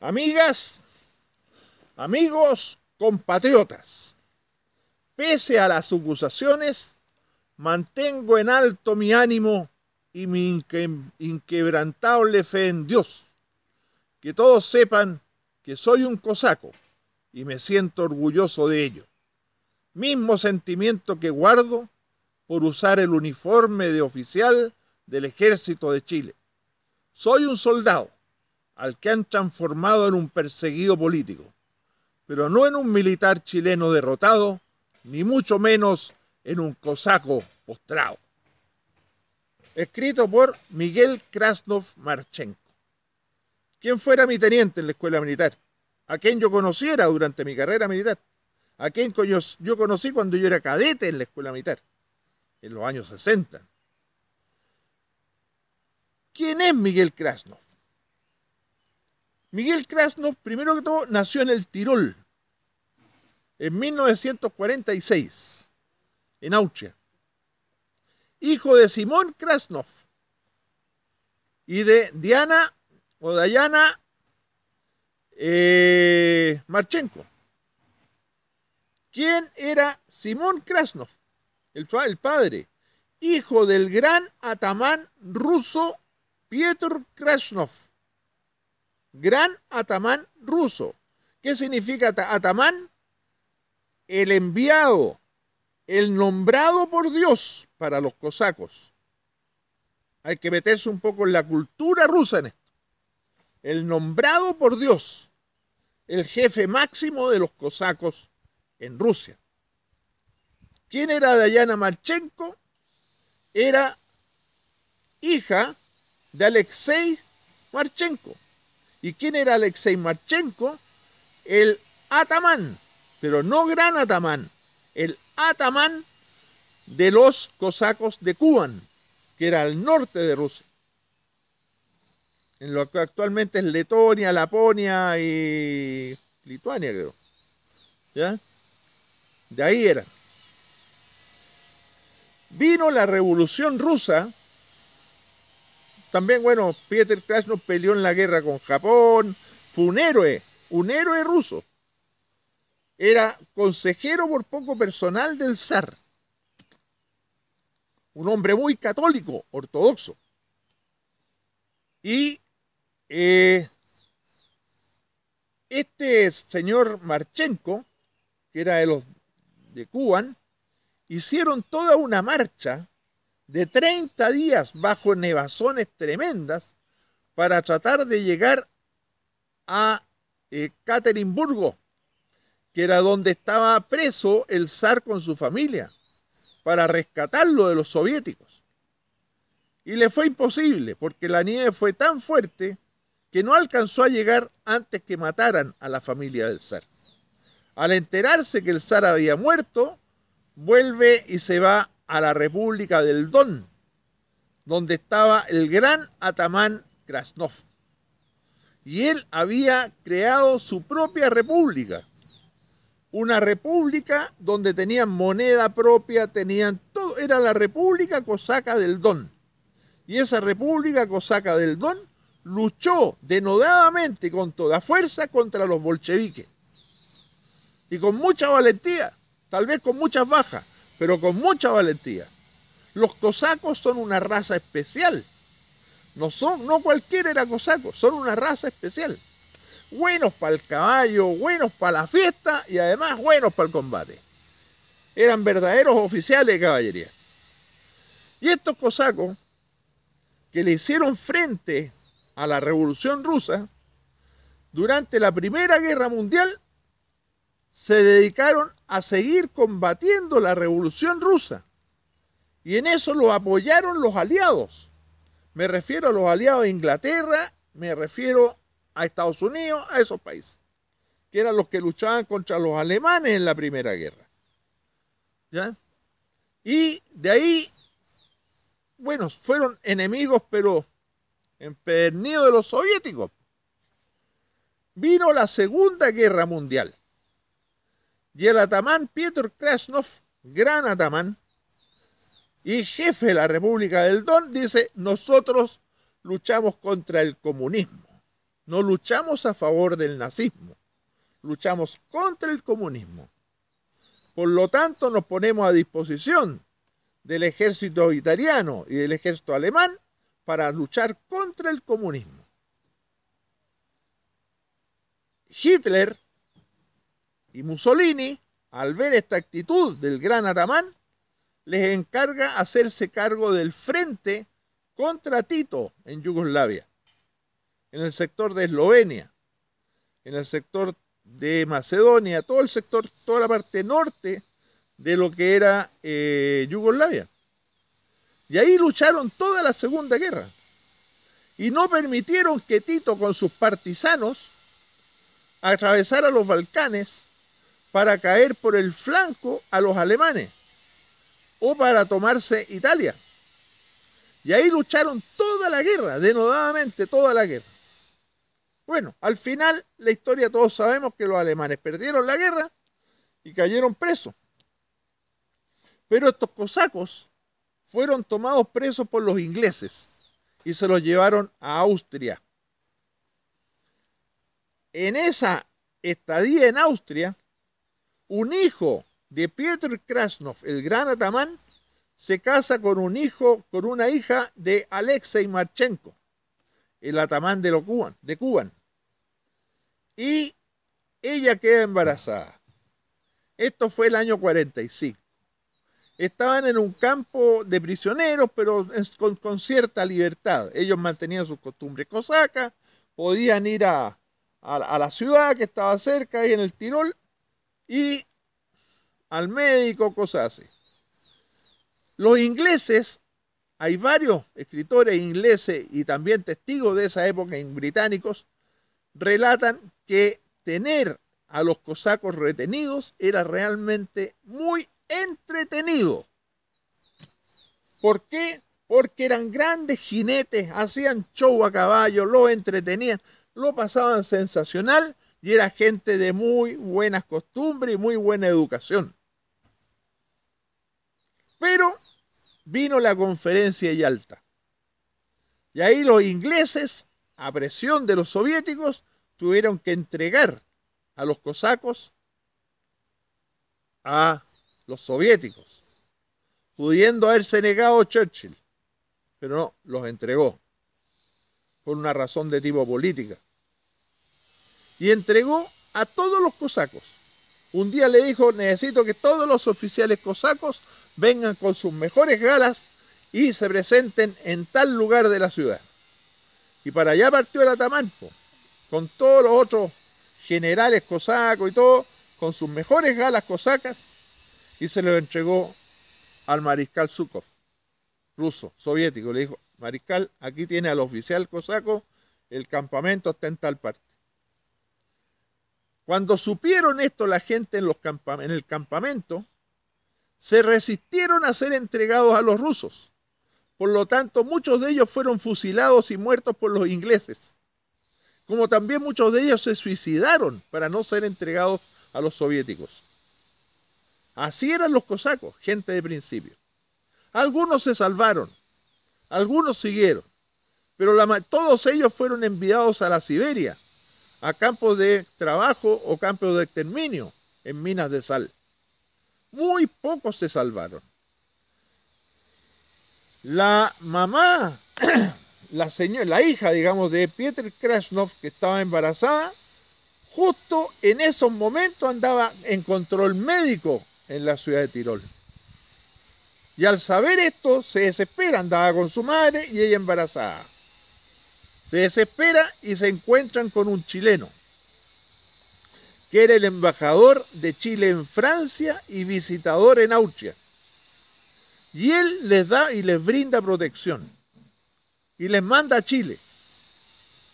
Amigas, amigos, compatriotas, pese a las acusaciones, mantengo en alto mi ánimo y mi inquebrantable fe en Dios. Que todos sepan que soy un cosaco y me siento orgulloso de ello. Mismo sentimiento que guardo por usar el uniforme de oficial del ejército de Chile. Soy un soldado al que han transformado en un perseguido político, pero no en un militar chileno derrotado, ni mucho menos en un cosaco postrado. Escrito por Miguel Krasnov Marchenko, quien fuera mi teniente en la escuela militar, a quien yo conociera durante mi carrera militar, a quien yo conocí cuando yo era cadete en la escuela militar, en los años 60. ¿Quién es Miguel Krasnov? Miguel Krasnov, primero que todo, nació en el Tirol en 1946, en Auche. Hijo de Simón Krasnov y de Diana o Dayana eh, Marchenko. ¿Quién era Simón Krasnov? El, padre, hijo del gran atamán ruso Pietro Krasnov gran atamán ruso. ¿Qué significa atamán? El enviado, el nombrado por Dios para los cosacos. Hay que meterse un poco en la cultura rusa en esto. El nombrado por Dios, el jefe máximo de los cosacos en Rusia. ¿Quién era Dayana Marchenko? Era hija de Alexei Marchenko, ¿Y quién era Alexei Marchenko? El atamán, pero no gran atamán, el atamán de los cosacos de Kuban, que era al norte de Rusia. En lo que actualmente es Letonia, Laponia y Lituania, creo. ¿Ya? De ahí era. Vino la revolución rusa también, bueno, Peter Krasno peleó en la guerra con Japón, fue un héroe, un héroe ruso. Era consejero por poco personal del zar. Un hombre muy católico, ortodoxo. Y eh, este señor Marchenko, que era de los de Cuban, hicieron toda una marcha de 30 días bajo nevazones tremendas para tratar de llegar a eh, Caterinburgo, que era donde estaba preso el zar con su familia, para rescatarlo de los soviéticos. Y le fue imposible, porque la nieve fue tan fuerte que no alcanzó a llegar antes que mataran a la familia del zar. Al enterarse que el zar había muerto, vuelve y se va a la República del Don, donde estaba el gran atamán Krasnov. Y él había creado su propia república, una república donde tenían moneda propia, tenían todo, era la República Cosaca del Don. Y esa República Cosaca del Don luchó denodadamente con toda fuerza contra los bolcheviques. Y con mucha valentía, tal vez con muchas bajas, pero con mucha valentía. Los cosacos son una raza especial. No, son, no cualquiera era cosaco, son una raza especial. Buenos para el caballo, buenos para la fiesta y además buenos para el combate. Eran verdaderos oficiales de caballería. Y estos cosacos que le hicieron frente a la Revolución Rusa durante la Primera Guerra Mundial se dedicaron a seguir combatiendo la revolución rusa. Y en eso lo apoyaron los aliados. Me refiero a los aliados de Inglaterra, me refiero a Estados Unidos, a esos países, que eran los que luchaban contra los alemanes en la Primera Guerra. ¿Ya? Y de ahí, bueno, fueron enemigos, pero empedernidos de los soviéticos. Vino la Segunda Guerra Mundial y el atamán Pietro Krasnov, gran atamán y jefe de la República del Don, dice, nosotros luchamos contra el comunismo, no luchamos a favor del nazismo, luchamos contra el comunismo. Por lo tanto, nos ponemos a disposición del ejército italiano y del ejército alemán para luchar contra el comunismo. Hitler y Mussolini, al ver esta actitud del gran aramán, les encarga hacerse cargo del frente contra Tito en Yugoslavia, en el sector de Eslovenia, en el sector de Macedonia, todo el sector, toda la parte norte de lo que era eh, Yugoslavia. Y ahí lucharon toda la Segunda Guerra. Y no permitieron que Tito con sus partisanos atravesara los Balcanes para caer por el flanco a los alemanes o para tomarse Italia. Y ahí lucharon toda la guerra, denodadamente toda la guerra. Bueno, al final la historia todos sabemos que los alemanes perdieron la guerra y cayeron presos. Pero estos cosacos fueron tomados presos por los ingleses y se los llevaron a Austria. En esa estadía en Austria, un hijo de Pietro Krasnov, el gran atamán, se casa con un hijo, con una hija de Alexei Marchenko, el atamán de, lo de Y ella queda embarazada. Esto fue el año 45. Estaban en un campo de prisioneros, pero con, cierta libertad. Ellos mantenían sus costumbres cosacas, podían ir a, a la ciudad que estaba cerca, ahí en el Tirol, y al médico, cosas así. Los ingleses, hay varios escritores ingleses y también testigos de esa época en británicos, relatan que tener a los cosacos retenidos era realmente muy entretenido. ¿Por qué? Porque eran grandes jinetes, hacían show a caballo, lo entretenían, lo pasaban sensacional y era gente de muy buenas costumbres y muy buena educación. Pero vino la conferencia y Yalta. Y ahí los ingleses, a presión de los soviéticos, tuvieron que entregar a los cosacos a los soviéticos, pudiendo haberse negado Churchill, pero no, los entregó por una razón de tipo política y entregó a todos los cosacos. Un día le dijo, necesito que todos los oficiales cosacos vengan con sus mejores galas y se presenten en tal lugar de la ciudad. Y para allá partió el Atamanco, con todos los otros generales cosacos y todo, con sus mejores galas cosacas, y se lo entregó al mariscal Sukov, ruso, soviético. Le dijo, mariscal, aquí tiene al oficial cosaco, el campamento está en tal parte. Cuando supieron esto la gente en, el campamento, se resistieron a ser entregados a los rusos. Por lo tanto, muchos de ellos fueron fusilados y muertos por los ingleses, como también muchos de ellos se suicidaron para no ser entregados a los soviéticos. Así eran los cosacos, gente de principio. Algunos se salvaron, algunos siguieron, pero todos ellos fueron enviados a la Siberia a campos de trabajo o campos de exterminio en minas de sal. Muy pocos se salvaron. La mamá, la, señora, la hija, digamos, de Pieter Krasnov, que estaba embarazada, justo en esos momentos andaba en control médico en la ciudad de Tirol. Y al saber esto, se desespera, andaba con su madre y ella embarazada. Se desespera y se encuentran con un chileno, que era el embajador de Chile en Francia y visitador en Austria. Y él les da y les brinda protección. Y les manda a Chile.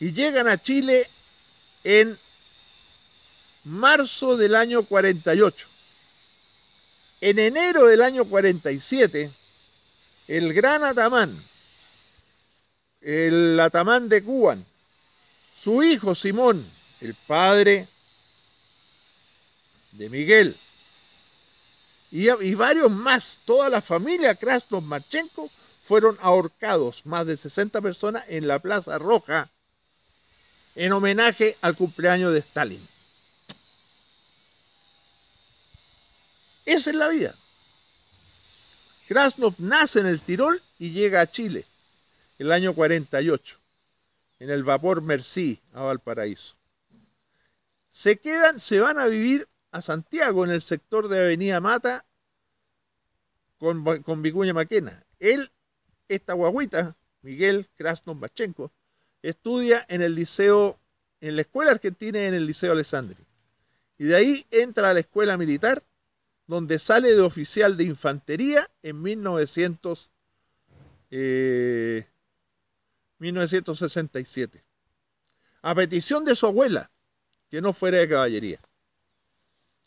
Y llegan a Chile en marzo del año 48. En enero del año 47, el gran Atamán, el atamán de Cuban, su hijo Simón, el padre de Miguel, y, varios más, toda la familia Krasnov Marchenko fueron ahorcados, más de 60 personas, en la Plaza Roja, en homenaje al cumpleaños de Stalin. Esa es la vida. Krasnov nace en el Tirol y llega a Chile el año 48, en el vapor Mercí a Valparaíso. Se quedan, se van a vivir a Santiago en el sector de Avenida Mata con, con Vicuña Maquena. Él, esta guaguita, Miguel Krasnov estudia en el liceo, en la escuela argentina y en el liceo Alessandri. Y de ahí entra a la escuela militar, donde sale de oficial de infantería en 1900. 1967, a petición de su abuela, que no fuera de caballería,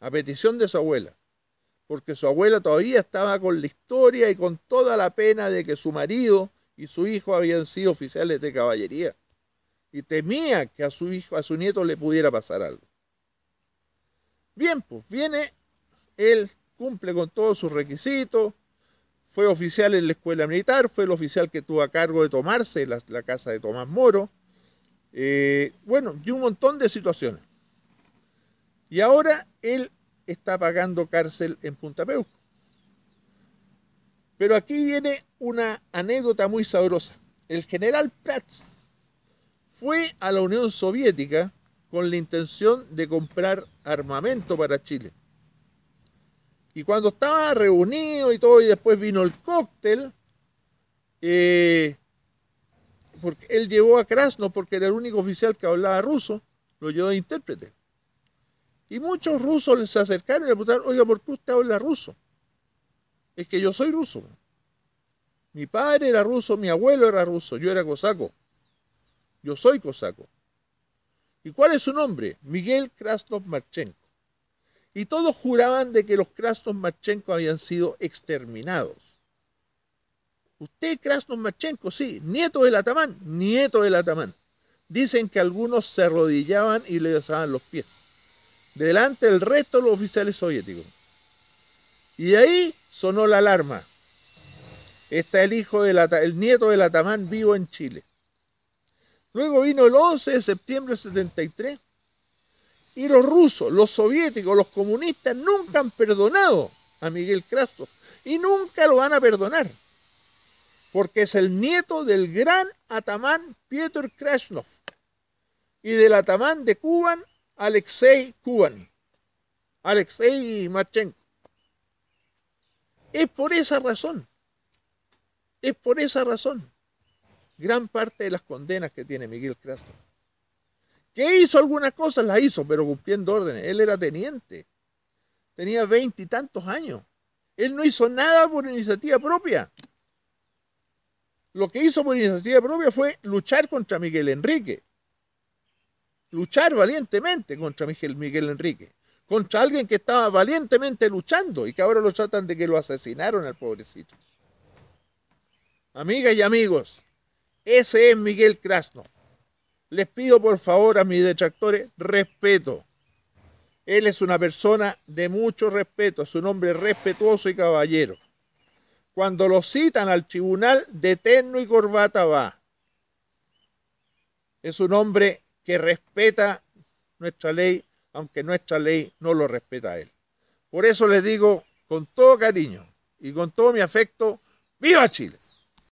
a petición de su abuela, porque su abuela todavía estaba con la historia y con toda la pena de que su marido y su hijo habían sido oficiales de caballería y temía que a su hijo, a su nieto le pudiera pasar algo. Bien, pues viene, él cumple con todos sus requisitos, fue oficial en la escuela militar, fue el oficial que tuvo a cargo de tomarse la, casa de Tomás Moro. Eh, bueno, y un montón de situaciones. Y ahora él está pagando cárcel en Punta Peuco. Pero aquí viene una anécdota muy sabrosa. El general Prats fue a la Unión Soviética con la intención de comprar armamento para Chile. Y cuando estaba reunido y todo, y después vino el cóctel, eh, porque él llevó a Krasno porque era el único oficial que hablaba ruso, lo llevó de intérprete. Y muchos rusos les acercaron y le preguntaron, oiga, ¿por qué usted habla ruso? Es que yo soy ruso. Mi padre era ruso, mi abuelo era ruso, yo era cosaco. Yo soy cosaco. ¿Y cuál es su nombre? Miguel Krasnov Marchenko y todos juraban de que los krasnos Machenko habían sido exterminados. Usted, krasnos Machenko, sí, nieto del atamán, nieto del atamán. Dicen que algunos se arrodillaban y le besaban los pies, delante del resto de los oficiales soviéticos. Y ahí sonó la alarma. Está el hijo del el nieto del atamán vivo en Chile. Luego vino el 11 de septiembre del 73 y los rusos, los soviéticos, los comunistas nunca han perdonado a Miguel Krasov y nunca lo van a perdonar, porque es el nieto del gran atamán Piotr Krasnov y del atamán de Cuba, Alexei Kuban, Alexei Marchenko. Es por esa razón, es por esa razón gran parte de las condenas que tiene Miguel Krasnov. Que hizo algunas cosas, las hizo, pero cumpliendo órdenes. Él era teniente. Tenía veintitantos años. Él no hizo nada por iniciativa propia. Lo que hizo por iniciativa propia fue luchar contra Miguel Enrique. Luchar valientemente contra Miguel, Miguel Enrique. Contra alguien que estaba valientemente luchando y que ahora lo tratan de que lo asesinaron al pobrecito. Amigas y amigos, ese es Miguel Krasno. Les pido por favor a mis detractores respeto. Él es una persona de mucho respeto, es un hombre respetuoso y caballero. Cuando lo citan al tribunal, de terno y corbata va. Es un hombre que respeta nuestra ley, aunque nuestra ley no lo respeta a él. Por eso les digo con todo cariño y con todo mi afecto, ¡viva Chile!